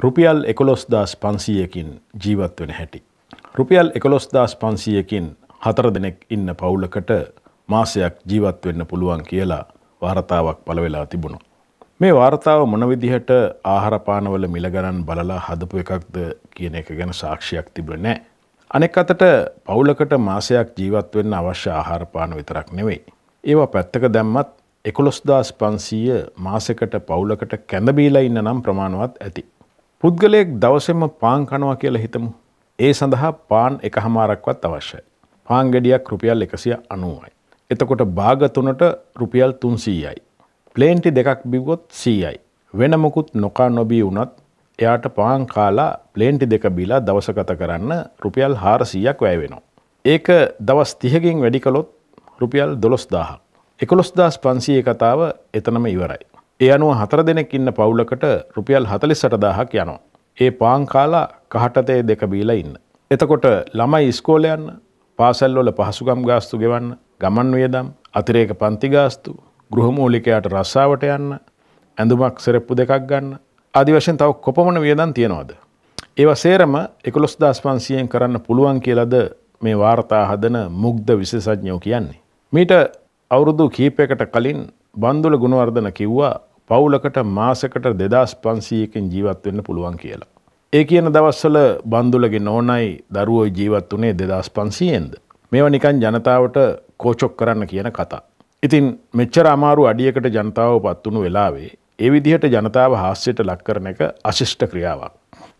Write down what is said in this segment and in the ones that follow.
රුපියල් එකොලොස්දස් පන්සීයකින් ජීවත් වෙන හැටි. රුපියල් එකොලොස්දස් පන්සීයකින් හතර දෙනෙක් ඉන්න පවුලකට මාසයක් ජීවත් වෙන්න පුළුවන් කියලා වාර්තාවක් පළවෙලා තිබුණු. මේ වාර්තාව මොනවිදිහට ආහාරපානවල මිලගණන් බලලා හදපු එකක්ද කියන එක ගැන සාක්ෂයක් තිබුණ නෑ. අනෙක් අතට පවුලකට මාසයක් ජීවත් වෙන්න අවශ්‍ය ආහාරපාන විතරක් නෙවෙයි. ඒවා පැත්තක දැම්මත් එකොළොස්දස් පන්සීය මාසකට පවුලකට කැඳබීලා ඉන්න නම් ප්‍රමාණවත් ඇති. පුද්ගලයෙක් දවසෙම පාන් කනවා කියලා හිතමු. ඒ සඳහා පාන් එක හමාරක්වත් අවශ්‍යයි. පාංගෙඩියක් රුපියල් එකසිය අනුවයි. එතකොට භාගතුනට රුපියල් තුන්සීයයි. ප්ලේන්ටි දෙකක් බිව්වොත් සීයයි. වෙනමකුත් නොකා නොබී වුනත් එයාට පාන් කාලා ප්ලේන්ටි දෙක බිලා දවසගත කරන්න රුපියල් හාරසීයක් වැෑවෙනවා. ඒක දවස් තිහකින් වැඩි කළොත් රුපියල් දොළොස් දාහක්. එකොළොස් දස් පන්සීය කතාව එතනම ඉවරයි. ඒ අනුව හතර දෙනෙක් ඉන්න පවුලකට රුපියල් හතලිස්සට දාහක් යනවා. ඒ පාංකාලා කහටතේ දෙක බීලා ඉන්න. එතකොට ළමයි ඉස්කෝලයන්න පාසැල්ලොල පහසුගම් ගාස්තු ගෙවන්න ගමන් වියදම් අතිරේක පන්තිගාස්තු ගෘහමූලිකයාට රස්සාාවට යන්න ඇඳුමක් සෙරෙප්පු දෙකක් ගන්න අධිවශෙන් තව කොපමණ වියදන් තියෙනවාද. ඒව සේරම එකොළොස් දස් පන්සියෙන් කරන්න පුළුවන් කියලද මේ වාර්තා හදන මුක්ද විශසඥෝ කියන්නේ. මීට අවුරුදු කීපයකට කලින් බන්දුල ගුණවර්ධන කිව්වා පවුලකට මාසකට දෙදස් පන්සීයකින් ජීවත් වෙන්න පුළුවන් කියලා. ඒ කියන දවස්සල බන්දුලගේ නෝනයි දරුවෝයි ජීවත් වනේ දෙදස් පන්සීයෙන්ද. මේව නිකන් ජනතාවට කෝචොක් කරන්න කියන කතා. ඉතින් මෙච්චර අමාරු අඩියකට ජනතාව පත්වුණු වෙලාවේ ඒ විදිහට ජනතාව හාස්්‍යයට ලක්කරන එක අශිෂ්ට ක්‍රියාවක්.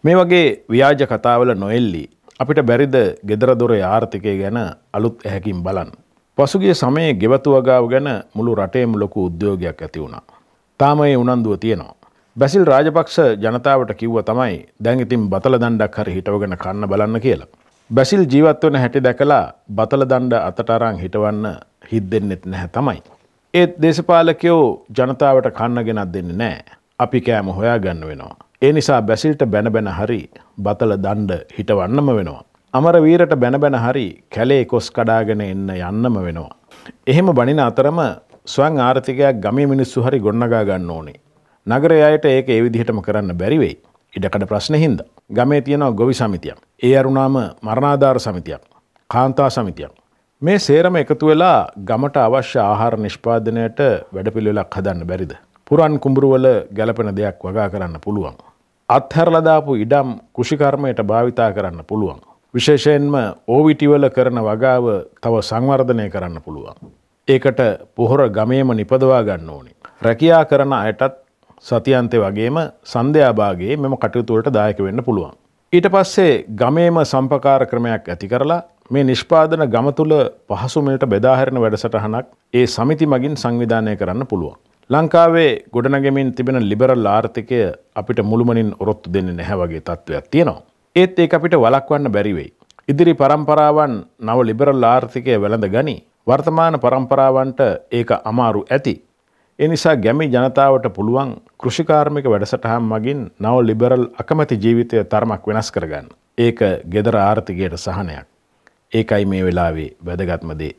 මේ වගේ ව්‍යාජ කතාවල නොෙල්ලි අපිට බැරිද ගෙදරදොර ආර්ථිකය ගැන අලුත් ඇහැකින් බලන්. පසුගේ සමයේ ගෙවතු වගාව ගැන මුළු රටේම ලොකු උද්‍යෝගයක් ඇති වුණා. තාම ඒ උනන්දුව තියෙනවා. බැසිල් රාජපක්ෂ ජනතාවට කිව්ව තමයි දැන් ඉතින් බතල දණ්ඩක් හරි හිටවගෙන කන්න බලන්න කියලා. බැසිල් ජීවත් වෙන හැටි දැකලා බතල දණ්ඩ අතට අරන් හිටවන්න හිත් දෙන්නෙත් නැහැ තමයි. ඒත් දේශපාලකයෝ ජනතාවට කන්න ගෙනත් දෙන්නේ නැහැ. අපි කෑම හොයා ගන්න වෙනවා. ඒ නිසා බැසිල්ට බැන බැන හරි බතල දණ්ඩ හිටවන්නම වෙනවා. අමරවීරට බැන බැන හරි කැලේ කොස් කඩාගෙන එන්න යන්නම වෙනවා. එහෙම බනින අතරම ස්වං ආර්ථිකයක් ගමේ මිනිස්සු හරි ගොන්නගා ගන්න ඕනේ. නගරය අයට ඒක ඒ විදිහටම කරන්න බැරිවෙයි. ඉඩකඩ ප්‍රශ්න හින්ද. ගමේ තියෙනවා ගොවි සමිතියක්. ඒ අරුණාම මරණාධාර සමිතියක්. කාන්තා සමිතියක්. මේ සේරම එකතු වෙලා ගමට අවශ්‍ය ආහාර නිෂ්පාදනයට වැඩපිළිවෙලක් හදන්න බැරිද. පුරන් කුඹුරුවල ගැලපෙන දෙයක් වගා කරන්න පුළුවන්. අත්හැරලදාපු ඉඩම් කෘෂිකර්මයට භාවිතා කරන්න පුළුවන්. විශේෂයෙන්ම ඕවිටිවල කරන වගාව තව සංවර්ධනය කරන්න පුළුවන්. ඒකට පොහොර ගමේම නිපදවා ගන්න ඕනි. රැකයා කරන අයටත් සතියන්තය වගේම සන්ධ්‍යාභාගේ මෙම කටයුතුවලට දායක වෙන්න පුළුවන්. ඊට පස්සේ ගමේම සම්පකාර ක්‍රමයක් ඇති කරලා මේ නිෂ්පාදන ගම තුළ පහසුමට බෙදාහරණ වැඩසටහනක් ඒ සමිති මගින් සංවිධානය කරන්න පුළුවන්. ලංකාවේ ගොඩනගමින් තිබෙන ලිබරල් ආර්ථිකය අපිට මුළුමනින් ඔරොත්තු දෙන්න නැහැ වගේ තත්ත්වයක් තියෙනවා. ඒත් ඒ අපිට වලක්වන්න බැරිවෙයි. ඉදිරි පරම්පරාවන් නව ලිබරල් ආර්ථිකය වැළඳ ගනී වර්තමාන පරම්පරාවන්ට ඒක අමාරු ඇති. එනිසා ගැමි ජනතාවට පුළුවන් කෘෂිකාර්මික වැඩසටහම් මගින් නව ලිබරල් අකමැති ජීවිතය තර්මක් වෙනස් කරගන්න. ඒක ගෙදර ආර්ථිකයට සහනයක්. ඒකයි මේ වෙලාවේ වැදගත්මදේ.